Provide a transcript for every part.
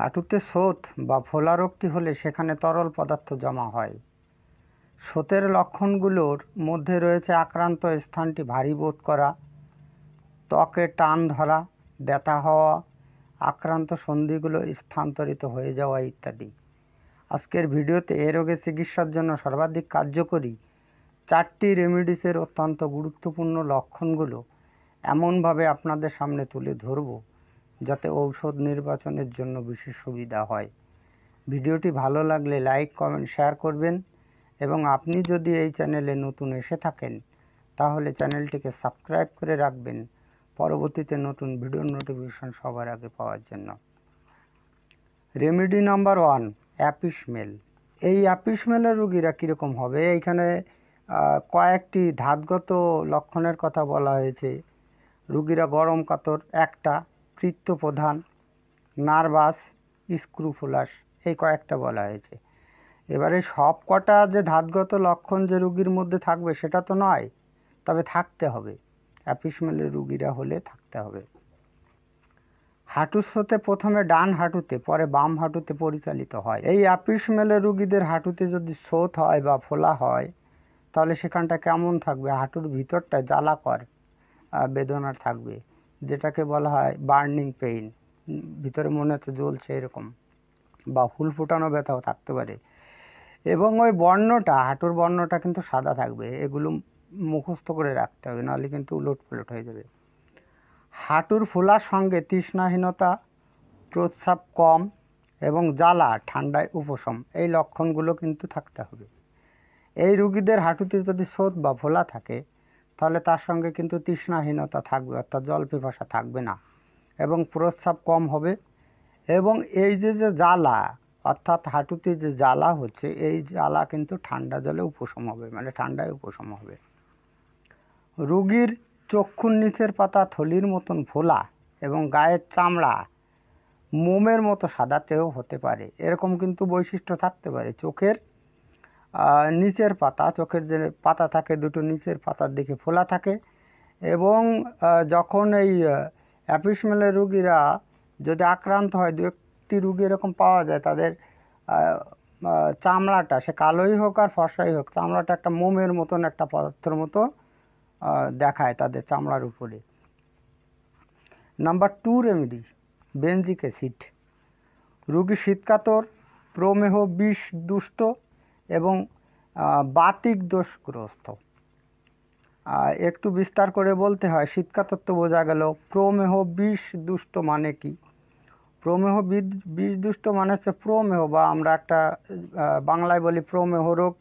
হাঁটুতে শোথ বা ফোলা রোগটি হলে সেখানে তরল পদার্থ জমা হয় শোথের লক্ষণগুলোর মধ্যে রয়েছে আক্রান্ত স্থানটি ভারী বোধ করা ত্বকে টান ধরা ব্যথা হওয়া আক্রান্ত সন্ধিগুলো স্থানান্তরিত হয়ে যাওয়া ইত্যাদি আজকের ভিডিওতে এ রোগের চিকিৎসার জন্য সর্বাধিক কার্যকরী চারটি রেমিডিসের অত্যন্ত গুরুত্বপূর্ণ লক্ষণগুলো এমনভাবে আপনাদের সামনে তুলে ধরবো যাতে ঔষধ নির্বাচনের জন্য বিশেষ সুবিধা হয় ভিডিওটি ভালো লাগলে লাইক কমেন্ট শেয়ার করবেন এবং আপনি যদি এই চ্যানেলে নতুন এসে থাকেন তাহলে চ্যানেলটিকে সাবস্ক্রাইব করে রাখবেন পরবর্তীতে নতুন ভিডিও নোটিফিকেশন সবার আগে পাওয়ার জন্য রেমেডি নাম্বার ওয়ান অ্যাপিসমেল এই অ্যাপিসমেলের রুগীরা কীরকম হবে এইখানে কয়েকটি ধাতগত লক্ষণের কথা বলা হয়েছে রুগীরা গরম কাতর একটা বৃত্ত প্রধান নার্ভাস স্ক্রুফুলাস এই কয়েকটা বলা হয়েছে এবারে সব কটা যে ধাতগত লক্ষণ যে রুগীর মধ্যে থাকবে সেটা তো নয় তবে থাকতে হবে অ্যাপিসমেলের রুগীরা হলে থাকতে হবে হাঁটুর প্রথমে ডান হাঁটুতে পরে বাম হাঁটুতে পরিচালিত হয় এই অ্যাপিসমেলের রুগীদের হাঁটুতে যদি স্রোত হয় বা ফোলা হয় তাহলে সেখানটা কেমন থাকবে হাঁটুর ভিতরটা জ্বালাকর বেদনার থাকবে যেটাকে বলা হয় বার্নিং পেইন ভিতরে মনে হচ্ছে জ্বলছে এরকম বা ফুল ফুটানো ব্যথাও থাকতে পারে এবং ওই বর্ণটা হাঁটুর বর্ণটা কিন্তু সাদা থাকবে এগুলো মুখস্থ করে রাখতে হবে নাহলে কিন্তু উলট পুলট হয়ে যাবে হাঁটুর ফোলার সঙ্গে তৃষ্ণাহীনতা প্রস্রাব কম এবং জ্বালা ঠান্ডায় উপশম এই লক্ষণগুলো কিন্তু থাকতে হবে এই রুগীদের হাঁটুতে যদি স্রোত বা ফোলা থাকে তাহলে তার সঙ্গে কিন্তু তৃষ্ণাহীনতা থাকবে অর্থাৎ জল পিপাসা থাকবে না এবং প্রস্রাব কম হবে এবং এই যে যে জ্বালা অর্থাৎ হাঁটুতে যে জ্বালা হচ্ছে এই জ্বালা কিন্তু ঠান্ডা জলে উপশম হবে মানে ঠান্ডায় উপশম হবে রুগীর চক্ষুর নিচের পাতা থলির মতন ফোলা এবং গায়ের চামড়া মোমের মতো সাদাতেও হতে পারে এরকম কিন্তু বৈশিষ্ট্য থাকতে পারে চোখের নিচের পাতা চোখের যে পাতা থাকে দুটো নিচের পাতার দিকে ফোলা থাকে এবং যখন এই অ্যাপিসমেলের রুগীরা যদি আক্রান্ত হয় দু একটি রুগী এরকম পাওয়া যায় তাদের চামড়াটা সে কালোই হোক আর ফর্সাই হোক চামড়াটা একটা মোমের মতন একটা পদার্থের মতো দেখায় তাদের চামড়ার উপরে number two remedy benzoic acid রুগী শীতকাতর প্রমেহ বিষ দুষ্ট এবং বাতিক দোষগ্রস্ত একটু বিস্তার করে বলতে হয় তত্ত্ব বোঝা গেল প্রমেহ বিষ দুষ্ট মানে কি প্রমেহ বিষ দুষ্ট মানে হচ্ছে প্রমেহ বা আমরা একটা বাংলায় বলি প্রমেহ রোগ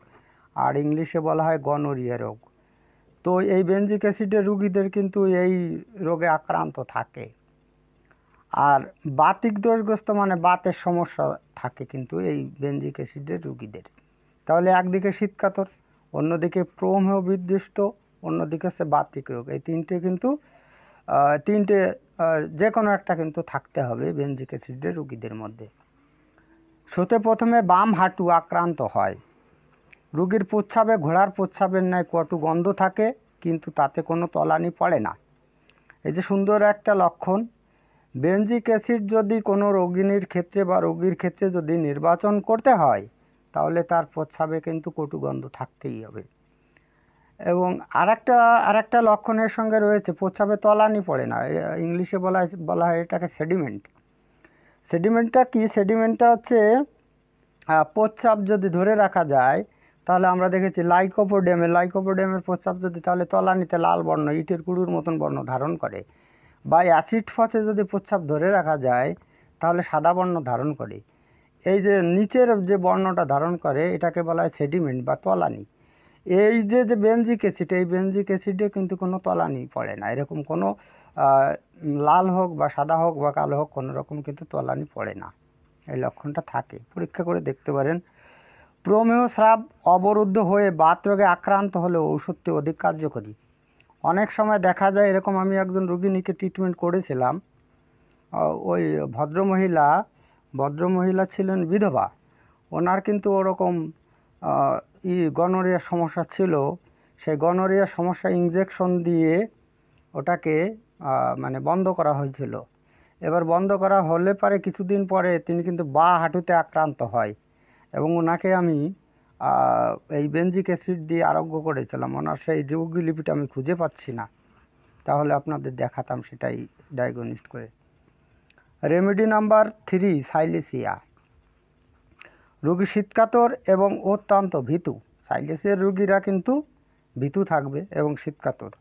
আর ইংলিশে বলা হয় গনোরিয়া রোগ তো এই বেঞ্জিক অ্যাসিডের রুগীদের কিন্তু এই রোগে আক্রান্ত থাকে আর বাতিক দোষগ্রস্ত মানে বাতের সমস্যা থাকে কিন্তু এই বেঞ্জিক অ্যাসিডের রুগীদের তাহলে একদিকে শীতকাতর অন্যদিকে প্রমেহবিদৃষ্ট অন্যদিকে হচ্ছে বাতিক রোগ এই তিনটে কিন্তু তিনটে যে কোনো একটা কিন্তু থাকতে হবে বেঞ্জিক অ্যাসিডের রুগীদের মধ্যে শোতে প্রথমে বাম হাঁটু আক্রান্ত হয় রুগীর প্রচ্ছাবে ঘোড়ার প্রচ্ছাবের ন্যায় কটু গন্ধ থাকে কিন্তু তাতে কোনো তলানি পড়ে না এই যে সুন্দর একটা লক্ষণ বেঞ্জিক অ্যাসিড যদি কোনো রোগিনীর ক্ষেত্রে বা রোগীর ক্ষেত্রে যদি নির্বাচন করতে হয় তাহলে তার প্রস্রাবে কিন্তু কটু গন্ধ থাকতেই হবে এবং আরেকটা আরেকটা লক্ষণের সঙ্গে রয়েছে প্রস্রাবে তলানি পড়ে না ইংলিশে বলা বলা হয় এটাকে সেডিমেন্ট সেডিমেন্টটা কি সেডিমেন্টটা হচ্ছে প্রস্রাব যদি ধরে রাখা যায় তাহলে আমরা দেখেছি লাইকোপোডেমে লাইকোপোডেমের প্রস্রাব যদি তাহলে তলানিতে লাল বর্ণ ইটের কুড়ুর মতন বর্ণ ধারণ করে বা অ্যাসিড ফসে যদি প্রস্রাব ধরে রাখা যায় তাহলে সাদা বর্ণ ধারণ করে এই যে নিচের যে বর্ণটা ধারণ করে এটাকে বলা হয় সেডিমেন্ট বা তলানি এই যে যে বেঞ্জিক অ্যাসিড এই বেঞ্জিক অ্যাসিডে কিন্তু কোনো তলানি পড়ে না এরকম কোনো লাল হোক বা সাদা হোক বা কালো হোক কোনো রকম কিন্তু তলানি পড়ে না এই লক্ষণটা থাকে পরীক্ষা করে দেখতে পারেন প্রমেয় স্রাব অবরুদ্ধ হয়ে বাতরোগে আক্রান্ত হলেও ওষুধটি অধিক কার্যকরী অনেক সময় দেখা যায় এরকম আমি একজন রুগিনীকে ট্রিটমেন্ট করেছিলাম ওই ভদ্রমহিলা ভদ্রমহিলা ছিলেন বিধবা ওনার কিন্তু ওরকম ই গনোরিয়া সমস্যা ছিল সেই গনোরিয়া সমস্যা ইঞ্জেকশন দিয়ে ওটাকে মানে বন্ধ করা হয়েছিল এবার বন্ধ করা হলে পরে কিছুদিন পরে তিনি কিন্তু বা হাঁটুতে আক্রান্ত হয় এবং ওনাকে আমি এই বেঞ্জিক অ্যাসিড দিয়ে আরোগ্য করেছিলাম ওনার সেই ডিউগি লিপিটা আমি খুঁজে পাচ্ছি না তাহলে আপনাদের দেখাতাম সেটাই ডায়াগনিস্ট করে রেমেডি নাম্বার থ্রি সাইলেসিয়া রোগী শীতকাতর এবং অত্যন্ত ভীতু সাইলেসিয়ার রুগীরা কিন্তু ভীতু থাকবে এবং শীতকাতর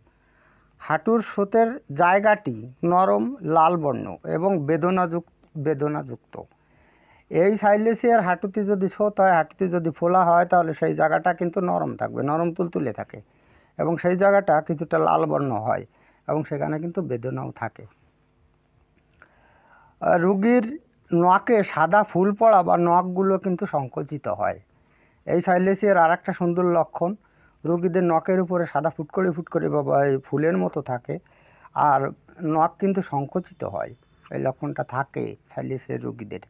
হাঁটুর স্রোতের জায়গাটি নরম লাল বর্ণ এবং বেদনাযুক্ত বেদনাযুক্ত এই সাইলেসিয়ার হাঁটুতে যদি সোত হয় হাঁটুতে যদি ফোলা হয় তাহলে সেই জায়গাটা কিন্তু নরম থাকবে নরম তুলতুলে থাকে এবং সেই জায়গাটা কিছুটা লাল বর্ণ হয় এবং সেখানে কিন্তু বেদনাও থাকে রুগীর নখে সাদা ফুল পড়া বা নখগুলো কিন্তু সংকুচিত হয় এই সাইলেসিয়ার আর একটা সুন্দর লক্ষণ রুগীদের নখের উপরে সাদা ফুটকড়ি ফুটকড়ি বা ফুলের মতো থাকে আর নখ কিন্তু সংকুচিত হয় এই লক্ষণটা থাকে সাইলেসিয়ার রুগীদের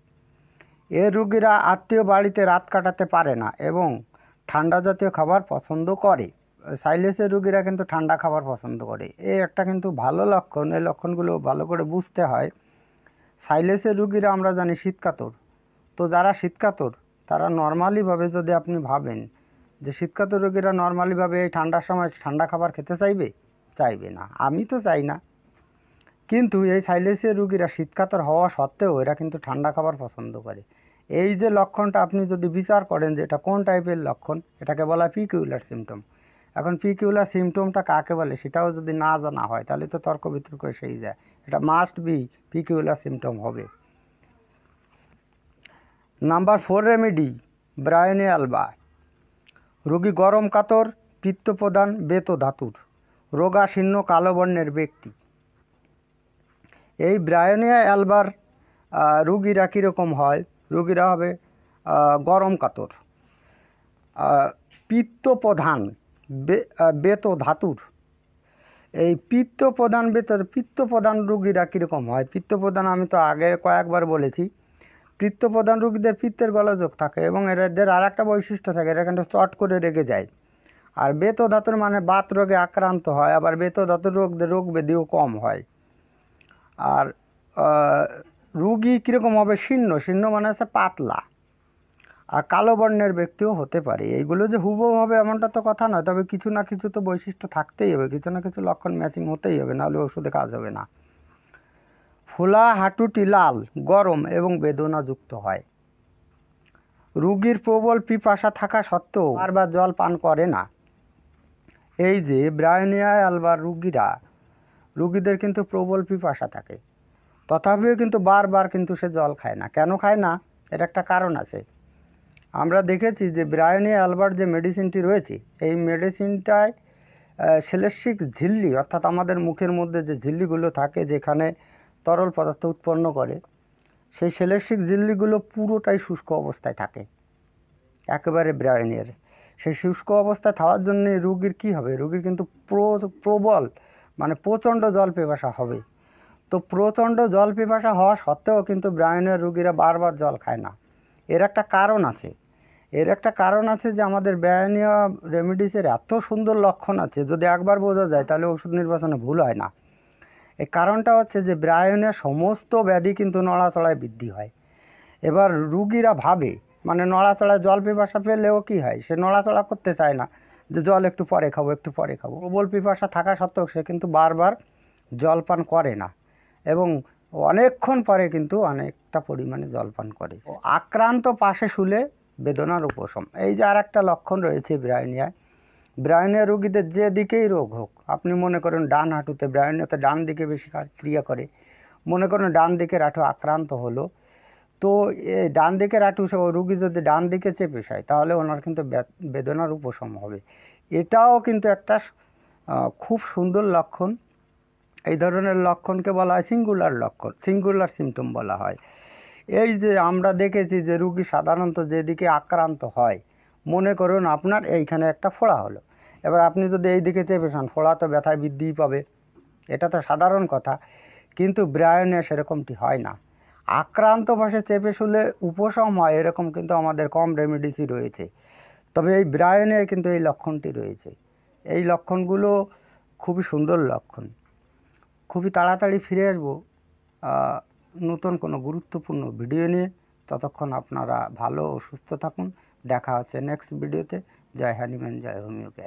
এ রুগীরা আত্মীয় বাড়িতে রাত কাটাতে পারে না এবং ঠান্ডা জাতীয় খাবার পছন্দ করে সাইলেসের রুগীরা কিন্তু ঠান্ডা খাবার পছন্দ করে এ একটা কিন্তু ভালো লক্ষণ এই লক্ষণগুলো ভালো করে বুঝতে হয় সাইলেসের রুগীরা আমরা জানি শীতকাতর তো যারা শীতকাতর তারা নর্মালিভাবে যদি আপনি ভাবেন যে শীতকাতর রোগীরা নর্মালিভাবে এই ঠান্ডার সময় ঠান্ডা খাবার খেতে চাইবে চাইবে না আমি তো চাই না কিন্তু এই সাইলেসের রুগীরা শীতকাতর হওয়া সত্ত্বেও এরা কিন্তু ঠান্ডা খাবার পছন্দ করে এই যে লক্ষণটা আপনি যদি বিচার করেন যে এটা কোন টাইপের লক্ষণ এটাকে বলা পিকিউলার সিমটম এখন পিকিউলার সিমটমটা কাকে বলে সেটাও যদি না জানা হয় তাহলে তো তর্ক বিতর্ক এসেই যায় এটা মাস্ট বি পিকিউলার সিমটম হবে number four remedy Bryonia alba রোগী গরম কাতর পিত্তপ্রদান বেত ধাতুর রোগাশীর্ণ কালো বর্ণের ব্যক্তি এই ব্রায়নিয়া অ্যালবার রুগীরা কীরকম হয় রুগীরা হবে গরম কাতর পিত্তপ্রধান বেত ধাতুর এই পিত্ত প্রধান ভেতর পিত্ত প্রধান রুগীরা কীরকম হয় পিত্ত প্রধান আমি তো আগে কয়েকবার বলেছি পিত্ত প্রধান রুগীদের পিত্তের গলযোগ থাকে এবং এদের আর একটা বৈশিষ্ট্য থাকে এরা কিন্তু চট করে রেগে যায় আর বেত ধাতুর মানে বাত রোগে আক্রান্ত হয় আবার বেত ধাতুর রোগদের রোগ ব্যাধিও কম হয় আর রুগী কীরকম হবে শীর্ণ শীর্ণ মানে হচ্ছে পাতলা আর কালো বর্ণের ব্যক্তিও হতে পারে এইগুলো যে হুবভাবে এমনটা তো কথা নয় তবে কিছু না কিছু তো বৈশিষ্ট্য থাকতেই হবে কিছু না কিছু লক্ষণ ম্যাচিং হতেই হবে নাহলে ওষুধে কাজ হবে না ফোলা হাঁটুটি লাল গরম এবং বেদনাযুক্ত হয় রুগীর প্রবল পিপাসা থাকা সত্ত্বেও বারবার জল পান করে না এই যে ব্রায়নিয়া অ্যালবার রুগীরা রুগীদের কিন্তু প্রবল পিপাসা থাকে তথাপিও কিন্তু বারবার কিন্তু সে জল খায় না কেন খায় না এর একটা কারণ আছে আমরা দেখেছি যে ব্রায়নি অ্যালবার্ট যে মেডিসিনটি রয়েছে এই মেডিসিনটায় সেলেসিক ঝিল্লি অর্থাৎ আমাদের মুখের মধ্যে যে ঝিল্লিগুলো থাকে যেখানে তরল পদার্থ উৎপন্ন করে সেই সেলেসিক ঝিল্লিগুলো পুরোটাই শুষ্ক অবস্থায় থাকে একেবারে ব্রায়নের সেই শুষ্ক অবস্থায় থাকার জন্য রুগীর কি হবে রুগীর কিন্তু প্রবল মানে প্রচণ্ড জল পেপাসা হবে তো প্রচণ্ড জল পেপাসা হওয়া সত্ত্বেও কিন্তু ব্রায়নের রুগীরা বারবার জল খায় না এর একটা কারণ আছে এর একটা কারণ আছে যে আমাদের ব্যয়নীয় রেমিডিসের এত সুন্দর লক্ষণ আছে যদি একবার বোঝা যায় তাহলে ওষুধ নির্বাচনে ভুল হয় না এই কারণটা হচ্ছে যে ব্রায়নের সমস্ত ব্যাধি কিন্তু নড়াচড়ায় বৃদ্ধি হয় এবার রুগীরা ভাবে মানে নড়াচড়ায় জল পিপাসা পেলেও কী হয় সে নড়াচড়া করতে চায় না যে জল একটু পরে খাবো একটু পরে খাবো প্রবল পিপাসা থাকা সত্ত্বেও সে কিন্তু বারবার জল পান করে না এবং অনেকক্ষণ পরে কিন্তু অনেকটা পরিমাণে জলপান করে আক্রান্ত পাশে শুলে বেদনার উপশম এই যে আর একটা লক্ষণ রয়েছে ব্রায়নিয়ায় ব্রায়নিয়া রুগীদের যেদিকেই রোগ হোক আপনি মনে করেন ডান হাঁটুতে ব্রায়নিয়াতে ডান দিকে বেশি ক্রিয়া করে মনে করেন ডান দিকের হাঁটু আক্রান্ত হলো তো ডান দিকের হাঁটু রুগী যদি ডান দিকে চেপে যায় তাহলে ওনার কিন্তু বেদনার উপশম হবে এটাও কিন্তু একটা খুব সুন্দর লক্ষণ এই ধরনের লক্ষণকে বলা হয় সিঙ্গুলার লক্ষণ সিঙ্গুলার সিমটম বলা হয় এই যে আমরা দেখেছি যে রুগী সাধারণত যেদিকে আক্রান্ত হয় মনে করুন আপনার এইখানে একটা ফোড়া হলো এবার আপনি যদি এই দিকে শান ফোড়া তো ব্যথায় বৃদ্ধিই পাবে এটা তো সাধারণ কথা কিন্তু ব্রায়নে সেরকমটি হয় না আক্রান্ত বসে চেপে শুলে উপশম হয় এরকম কিন্তু আমাদের কম রেমিডিসই রয়েছে তবে এই ব্রায়নে কিন্তু এই লক্ষণটি রয়েছে এই লক্ষণগুলো খুবই সুন্দর লক্ষণ খুবই তাড়াতাড়ি ফিরে আসব নতুন কোনো গুরুত্বপূর্ণ ভিডিও নিয়ে ততক্ষণ আপনারা ভালো ও সুস্থ থাকুন দেখা হচ্ছে নেক্সট ভিডিওতে জয় হ্যানিম্যান জয় হোমিওপ্যাথ